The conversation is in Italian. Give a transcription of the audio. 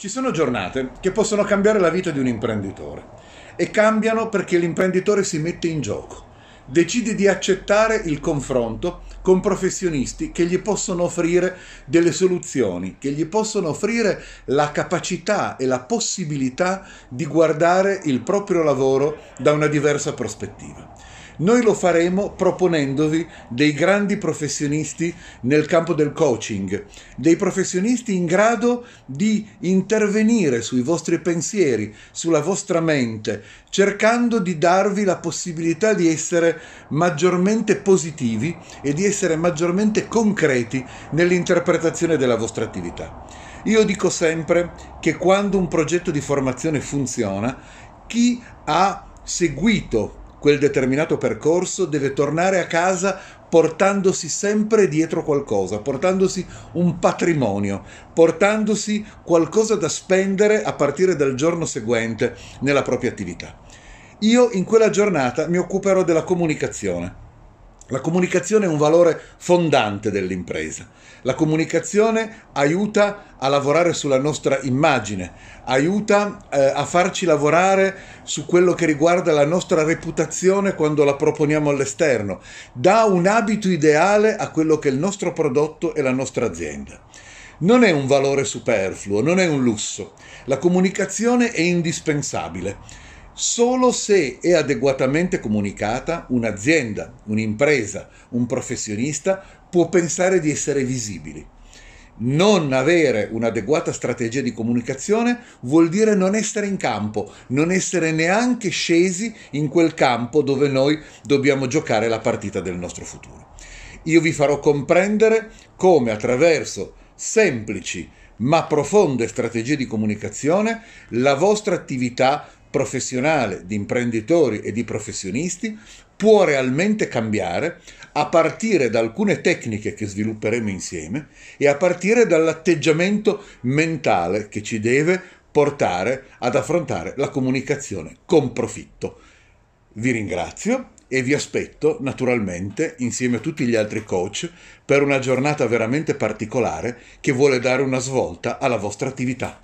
Ci sono giornate che possono cambiare la vita di un imprenditore e cambiano perché l'imprenditore si mette in gioco, decide di accettare il confronto con professionisti che gli possono offrire delle soluzioni, che gli possono offrire la capacità e la possibilità di guardare il proprio lavoro da una diversa prospettiva. Noi lo faremo proponendovi dei grandi professionisti nel campo del coaching, dei professionisti in grado di intervenire sui vostri pensieri, sulla vostra mente, cercando di darvi la possibilità di essere maggiormente positivi e di essere maggiormente concreti nell'interpretazione della vostra attività. Io dico sempre che quando un progetto di formazione funziona, chi ha seguito quel determinato percorso deve tornare a casa portandosi sempre dietro qualcosa, portandosi un patrimonio, portandosi qualcosa da spendere a partire dal giorno seguente nella propria attività. Io in quella giornata mi occuperò della comunicazione la comunicazione è un valore fondante dell'impresa. La comunicazione aiuta a lavorare sulla nostra immagine, aiuta eh, a farci lavorare su quello che riguarda la nostra reputazione quando la proponiamo all'esterno, dà un abito ideale a quello che è il nostro prodotto e la nostra azienda. Non è un valore superfluo, non è un lusso. La comunicazione è indispensabile Solo se è adeguatamente comunicata, un'azienda, un'impresa, un professionista può pensare di essere visibili. Non avere un'adeguata strategia di comunicazione vuol dire non essere in campo, non essere neanche scesi in quel campo dove noi dobbiamo giocare la partita del nostro futuro. Io vi farò comprendere come attraverso semplici ma profonde strategie di comunicazione la vostra attività professionale di imprenditori e di professionisti può realmente cambiare a partire da alcune tecniche che svilupperemo insieme e a partire dall'atteggiamento mentale che ci deve portare ad affrontare la comunicazione con profitto. Vi ringrazio e vi aspetto naturalmente insieme a tutti gli altri coach per una giornata veramente particolare che vuole dare una svolta alla vostra attività.